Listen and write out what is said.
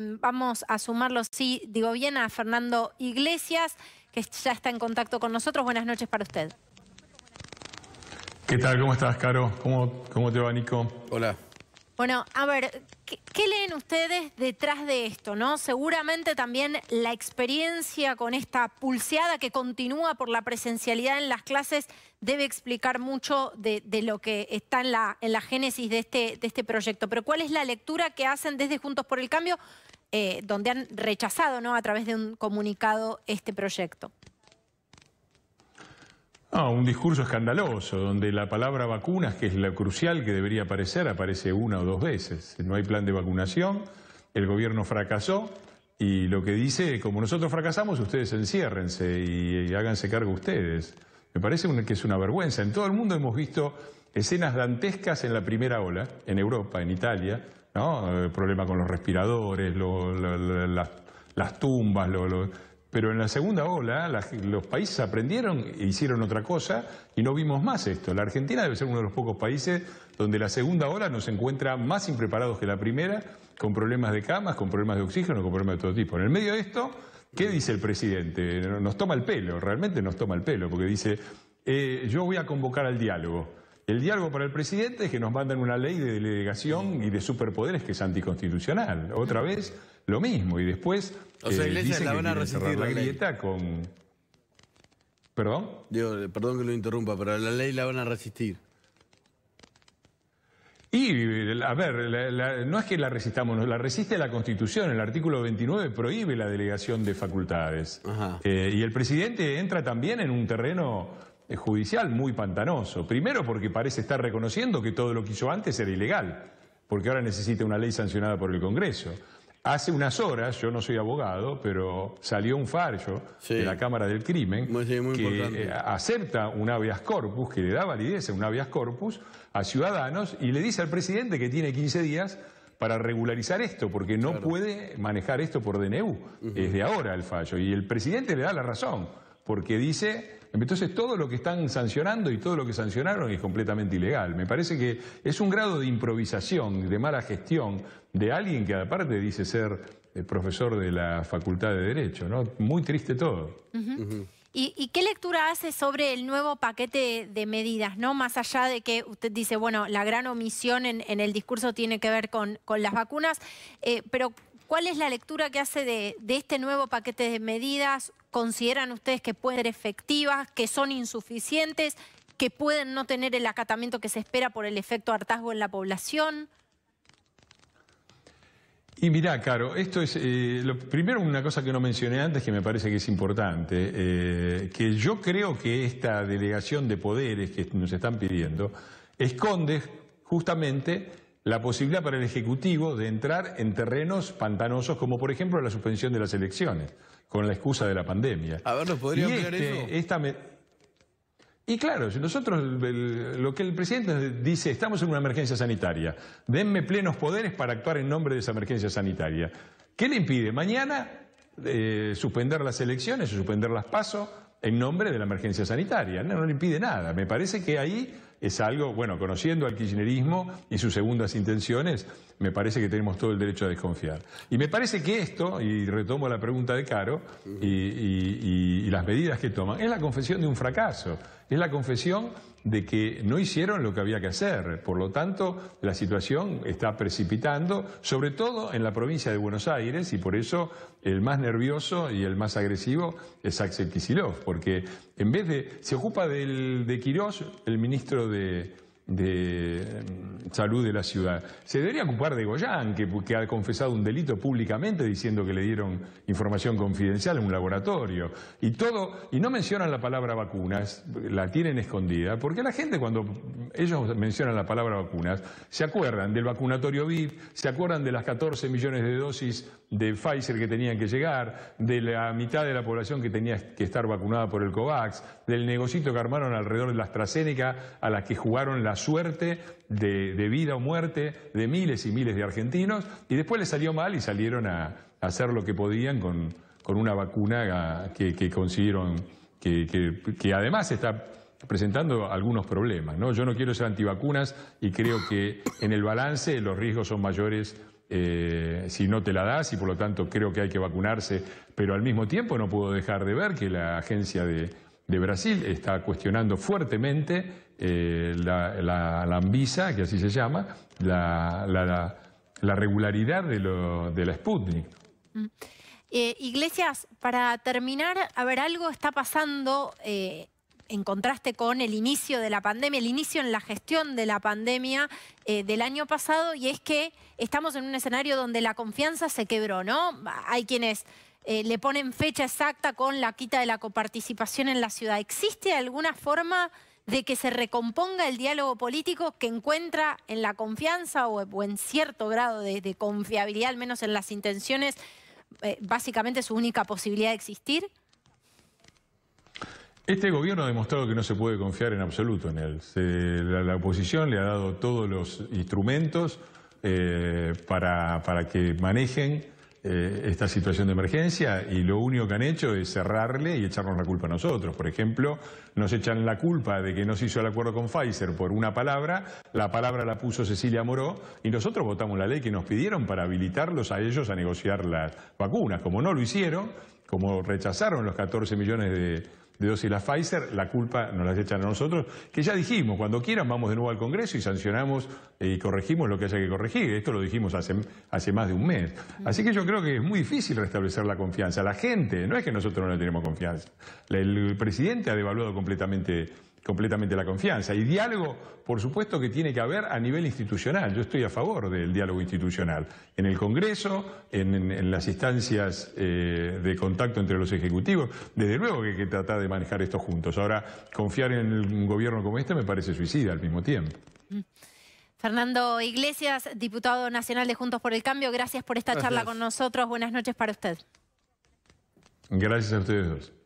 Mm, vamos a sumarlo, sí, digo bien, a Fernando Iglesias, que ya está en contacto con nosotros. Buenas noches para usted. ¿Qué tal? ¿Cómo estás, Caro? ¿Cómo, cómo te va, Nico? Hola. Bueno, a ver, ¿Qué, leen ustedes detrás de esto? Seguramente también la experiencia con esta pulseada que continúa por la presencialidad en las clases debe explicar mucho de, lo que está en la, génesis de este, de este, proyecto. Pero ¿cuál es la lectura que hacen desde Juntos por el Cambio, eh, donde han rechazado a través de un comunicado este proyecto? Ah, un discurso escandaloso, donde la palabra vacunas, que es la crucial que debería aparecer, aparece una o dos veces. No hay plan de vacunación, el gobierno fracasó y lo que dice, como nosotros fracasamos, ustedes enciérrense y, háganse cargo ustedes. Me parece que es una vergüenza. En todo el mundo hemos visto escenas dantescas en la primera ola, en Europa, en Italia, ¿no? El problema con los respiradores, las, las, tumbas, lo pero en la segunda ola los países aprendieron e hicieron otra cosa y no vimos más esto. La Argentina debe ser uno de los pocos países donde la segunda ola nos encuentra más impreparados que la primera, con problemas de camas, con problemas de oxígeno, con problemas de todo tipo. En el medio de esto, ¿qué dice el presidente? Nos toma el pelo, realmente nos toma el pelo, porque dice, eh, yo voy a convocar al diálogo. El diálogo para el presidente es que nos mandan una ley de delegación y de superpoderes que es anticonstitucional. Otra vez lo mismo. Y después. O sea, eh, la van a resistir. La, grieta con. ¿Perdón? Eh, perdón que lo interrumpa, pero la ley la van a resistir. Y, eh, a ver, no es que la resistamos, la resiste la Constitución. El artículo 29 prohíbe la delegación de facultades. y el presidente entra también en un terreno judicial muy pantanoso. Primero porque parece estar reconociendo que todo lo que hizo antes era ilegal, porque ahora necesita una ley sancionada por el Congreso. Hace unas horas, yo no soy abogado, pero salió un fallo de la Cámara del Crimen que eh, acepta un habeas corpus, que le da validez a un habeas corpus a ciudadanos y le dice al presidente que tiene 15 días para regularizar esto, porque no puede manejar esto por DNU. Es de ahora el fallo. Y el presidente le da la razón porque dice, entonces todo lo que están sancionando y todo lo que sancionaron es completamente ilegal. Me parece que es un grado de improvisación, de mala gestión de alguien que aparte dice ser eh, profesor de la Facultad de Derecho, ¿no? Muy triste todo. ¿Y, qué lectura hace sobre el nuevo paquete de, medidas, no? Más allá de que usted dice, bueno, la gran omisión en, el discurso tiene que ver con, las vacunas, eh, pero ¿Cuál es la lectura que hace de, este nuevo paquete de medidas? ¿Consideran ustedes que pueden ser efectivas, que son insuficientes, que pueden no tener el acatamiento que se espera por el efecto hartazgo en la población? Y mirá, Caro, esto es, eh, lo, primero una cosa que no mencioné antes que me parece que es importante, eh, que yo creo que esta delegación de poderes que nos están pidiendo esconde justamente la posibilidad para el Ejecutivo de entrar en terrenos pantanosos, como por ejemplo la suspensión de las elecciones, con la excusa de la pandemia. A ver, ¿nos podría y este, eso? Y claro, nosotros lo que el presidente dice, estamos en una emergencia sanitaria, denme plenos poderes para actuar en nombre de esa emergencia sanitaria. ¿Qué le impide mañana eh, suspender las elecciones o suspender las pasos en nombre de la emergencia sanitaria? No, no le impide nada. Me parece que ahí es algo, bueno, conociendo al kirchnerismo y sus segundas intenciones, me parece que tenemos todo el derecho a desconfiar. Y me parece que esto, y retomo la pregunta de Caro, y, las medidas que toman, es la confesión de un fracaso es la confesión de que no hicieron lo que había que hacer. Por lo tanto, la situación está precipitando, sobre todo en la provincia de Buenos Aires, y por eso el más nervioso y el más agresivo es Axel Kisilov, porque en vez de. se ocupa de Quirós el ministro de, de mm, salud de la ciudad. Se debería ocupar de Goyán, que, ha confesado un delito públicamente diciendo que le dieron información confidencial en un laboratorio. Y todo, y no mencionan la palabra vacunas, la tienen escondida, porque la gente cuando ellos mencionan la palabra vacunas, se acuerdan del vacunatorio VIP, se acuerdan de las 14 millones de dosis de Pfizer que tenían que llegar, de la mitad de la población que tenía que estar vacunada por el COVAX, del negocito que armaron alrededor de la AstraZeneca a la que jugaron las suerte de, vida o muerte de miles y miles de argentinos y después les salió mal y salieron a, hacer lo que podían con, con una vacuna que, consiguieron, que, además está presentando algunos problemas. ¿no? Yo no quiero ser antivacunas y creo que en el balance los riesgos son mayores eh, si no te la das y por lo tanto creo que hay que vacunarse, pero al mismo tiempo no puedo dejar de ver que la agencia de, de Brasil está cuestionando fuertemente eh, la, la, Anvisa, que así se llama, la, regularidad de, la Sputnik. Mm. Eh, Iglesias, para terminar, a ver, algo está pasando eh, en contraste con el inicio de la pandemia, el inicio en la gestión de la pandemia del año pasado, y es que estamos en un escenario donde la confianza se quebró, ¿no? Hay quienes le ponen fecha exacta con la quita de la coparticipación en la ciudad. ¿Existe alguna forma de que se recomponga el diálogo político que encuentra en la confianza o, en cierto grado de, confiabilidad, al menos en las intenciones, eh, básicamente su única posibilidad de existir? Este gobierno ha demostrado que no se puede confiar en absoluto en él. la, oposición le ha dado todos los instrumentos eh, para, para que manejen eh, esta situación de emergencia y lo único que han hecho es cerrarle y echarnos la culpa a nosotros. Por ejemplo, nos echan la culpa de que no se hizo el acuerdo con Pfizer por una palabra, la palabra la puso Cecilia Moró y nosotros votamos la ley que nos pidieron para habilitarlos a ellos a negociar las vacunas. Como no lo hicieron, como rechazaron los 14 millones de de y la Pfizer, la culpa nos la echan a nosotros, que ya dijimos, cuando quieran vamos de nuevo al Congreso y sancionamos y corregimos lo que haya que corregir. Esto lo dijimos hace, hace más de un mes. Así que yo creo que es muy difícil restablecer la confianza. La gente, no es que nosotros no le tenemos confianza. El presidente ha devaluado completamente completamente la confianza. Y diálogo, por supuesto que tiene que haber a nivel institucional. Yo estoy a favor del diálogo institucional. En el Congreso, en, las instancias eh, de contacto entre los ejecutivos, desde luego que hay que tratar de manejar esto juntos. Ahora, confiar en un gobierno como este me parece suicida al mismo tiempo. Mm. Fernando Iglesias, diputado nacional de Juntos por el Cambio, gracias por esta charla con nosotros. Buenas noches para usted. Gracias a ustedes dos.